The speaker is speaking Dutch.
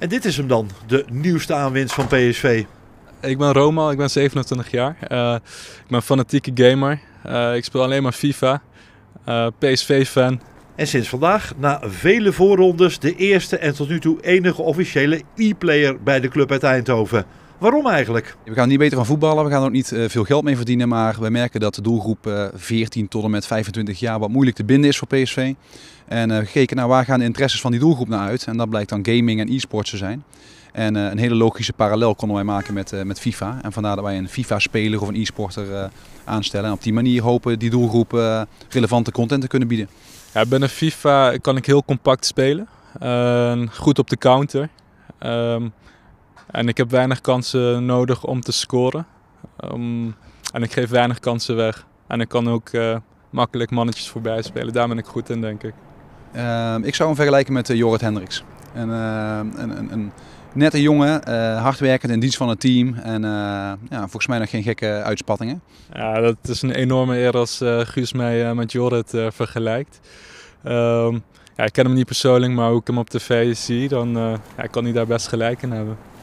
En dit is hem dan, de nieuwste aanwinst van PSV. Ik ben Roma, ik ben 27 jaar. Eh, ik ben fanatieke gamer. Eh, ik speel alleen maar FIFA. Eh, PSV-fan. En sinds vandaag, na vele voorrondes, de eerste en tot nu toe enige officiële e-player bij de club uit Eindhoven. Waarom eigenlijk? We gaan niet beter van voetballen, we gaan er ook niet eh, veel geld mee verdienen. Maar we merken dat de doelgroep 14 eh, tot en met 25 jaar wat moeilijk te binden is voor PSV. En we eh, gekeken naar waar gaan de interesses van die doelgroep naar nou uit. En dat blijkt dan gaming en e-sports te zijn. En een hele logische parallel konden wij maken met, met FIFA. En vandaar dat wij een FIFA-speler of een e-sporter aanstellen. En op die manier hopen die doelgroep relevante content te kunnen bieden. Ja, binnen FIFA kan ik heel compact spelen. goed op de counter. Ehm, en ik heb weinig kansen nodig om te scoren. Ehm, en ik geef weinig kansen weg. En ik kan ook eh, makkelijk mannetjes voorbij spelen. Daar ben ik goed in, denk ik. Ehm, ik zou hem vergelijken met uh, Jorrit Hendricks. Eh, een, een, een, nette jongen, hardwerkend in dienst van het team. En ja, volgens mij nog geen gekke uitspattingen. Ja, dat is een enorme eer als Guus mij met Jorrit vergelijkt. Ehm, ja, ik ken hem niet persoonlijk, maar hoe ik hem op tv zie, dan ja, kan hij daar best gelijk in hebben.